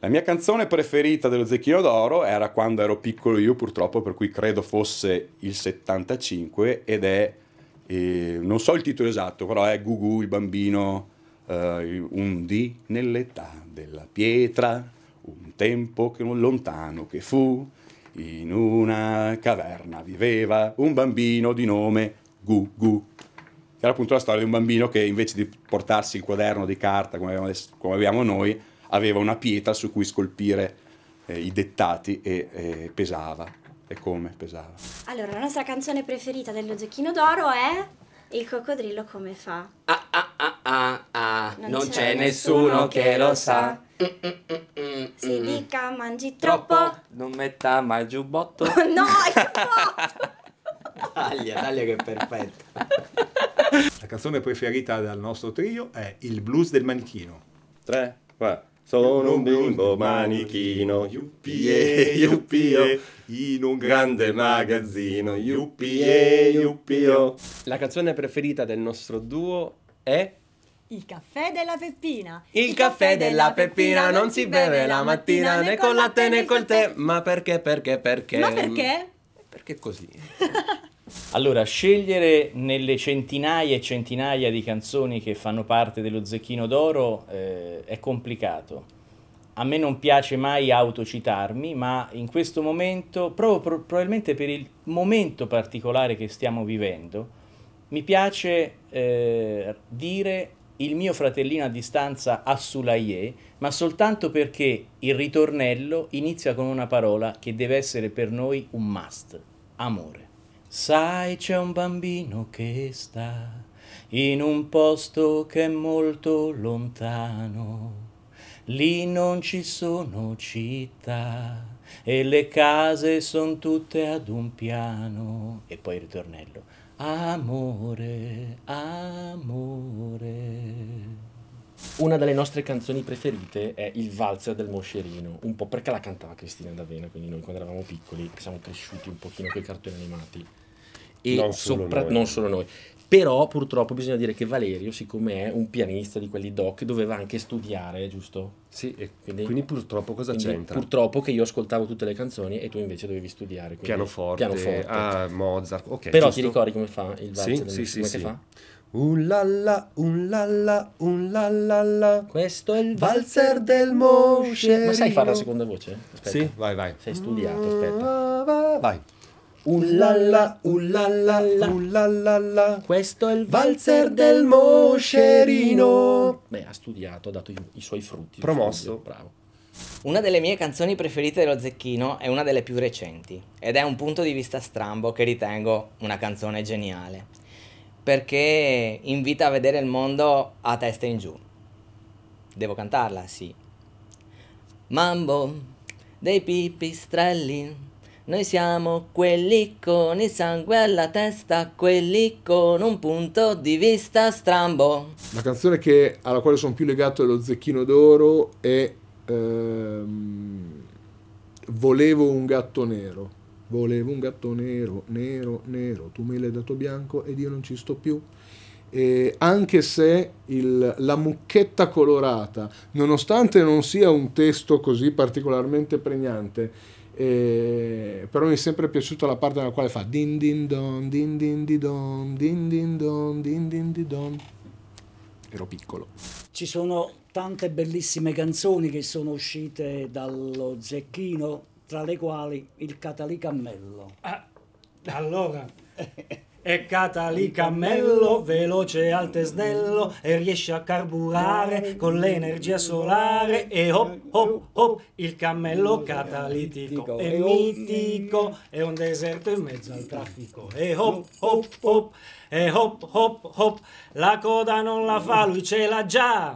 La mia canzone preferita dello Zecchino d'Oro era quando ero piccolo io purtroppo, per cui credo fosse il 75 ed è, eh, non so il titolo esatto, però è Gugu il bambino, eh, un dì nell'età della pietra, un tempo che non lontano che fu, in una caverna viveva un bambino di nome Gugu. Era appunto la storia di un bambino che invece di portarsi il quaderno di carta come abbiamo, come abbiamo noi, aveva una pietra su cui scolpire eh, i dettati e eh, pesava. E come pesava. Allora, la nostra canzone preferita dello Zecchino d'Oro è Il coccodrillo come fa. Ah ah ah ah ah, non, non c'è nessuno, nessuno che lo sa. Mm, mm, mm, si dica mangi troppo. troppo. Non metta mai il giubbotto. no, il giubbotto! taglia, taglia che è perfetto. La canzone preferita dal nostro trio è Il blues del manichino. 3, 4. Sono un bimbo manichino, yuppie, yuppie, in un grande magazzino, yuppie, yuppio. La canzone preferita del nostro duo è... Il caffè della Peppina. Il, Il caffè, caffè della Peppina, Peppina non si beve la mattina né con latte né col tè. Ma perché, perché, perché? Ma perché? Perché così. Allora, scegliere nelle centinaia e centinaia di canzoni che fanno parte dello Zecchino d'Oro eh, è complicato. A me non piace mai autocitarmi, ma in questo momento, proprio pro probabilmente per il momento particolare che stiamo vivendo, mi piace eh, dire il mio fratellino a distanza a Assulaye, ma soltanto perché il ritornello inizia con una parola che deve essere per noi un must, amore. Sai, c'è un bambino che sta in un posto che è molto lontano. Lì non ci sono città e le case sono tutte ad un piano. E poi il ritornello. Amore, amore. Una delle nostre canzoni preferite è Il valzer del moscerino, un po' perché la cantava Cristina D'Avena, quindi noi quando eravamo piccoli, siamo cresciuti un pochino con i cartoni animati. E non solo, sopra- noi. non solo noi. Però purtroppo bisogna dire che Valerio, siccome è un pianista di quelli doc, doveva anche studiare, giusto? Sì, e quindi, quindi purtroppo cosa quindi c'entra? Purtroppo che io ascoltavo tutte le canzoni e tu invece dovevi studiare. Pianoforte, pianoforte. Ah, Mozart, ok. Però giusto. ti ricordi come fa il valzer? Sì, del sì, sì, sì. fa? Un lalla, un lalla, un lalla, Questo è il valzer del moscerino. Ma sai fare la seconda voce? Aspetta. Sì, vai, vai. Sei studiato, aspetta. Vai. Un lalla, un lalla, un lalla, Questo è il valzer del moscerino. Beh, ha studiato, ha dato i, i suoi frutti. Promosso. Bravo. Una delle mie canzoni preferite dello Zecchino è una delle più recenti ed è un punto di vista strambo che ritengo una canzone geniale perché invita a vedere il mondo a testa in giù. Devo cantarla, sì. Mambo dei pipistrelli. Noi siamo quelli con il sangue alla testa, quelli con un punto di vista strambo. La canzone che, alla quale sono più legato è lo Zecchino d'Oro è ehm, Volevo un gatto nero. Volevo un gatto nero, nero, nero, tu me l'hai dato bianco ed io non ci sto più. E anche se il, la mucchetta colorata, nonostante non sia un testo così particolarmente pregnante, eh, però mi è sempre piaciuta la parte nella quale fa din din don, din din di don, din din don, din din di don. Ero piccolo. Ci sono tante bellissime canzoni che sono uscite dallo Zecchino, tra le quali il Catalicamello. Ah, allora, e Catalicamello, veloce al tesnello, e riesce a carburare con l'energia solare, e hop, hop, hop, il cammello catalitico e mitico, è un deserto in mezzo al traffico, e hop, hop, hop, e hop, hop, hop, la coda non la fa, lui ce l'ha già.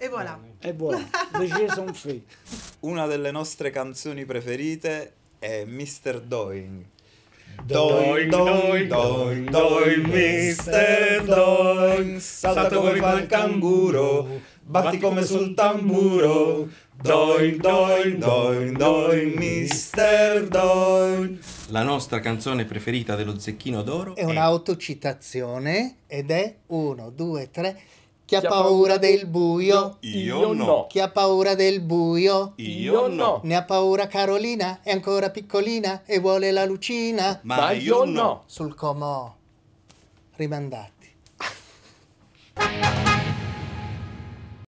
E voilà. E voilà, le sono free. Una delle nostre canzoni preferite è Mr. Doing. Doing, doing, doing, doing, Mr. Doing. Salta come fa il canguro, batti come sul tamburo. Doing, doing, doing, doing, Mr. Doing. La nostra canzone preferita dello Zecchino d'Oro è, è... un'autocitazione ed è 1, 2, 3. Chi ha paura del buio? Io no. Chi ha paura del buio? Io no. Ne ha paura Carolina, è ancora piccolina e vuole la lucina. Ma, Ma io no. Sul comò. Rimandati.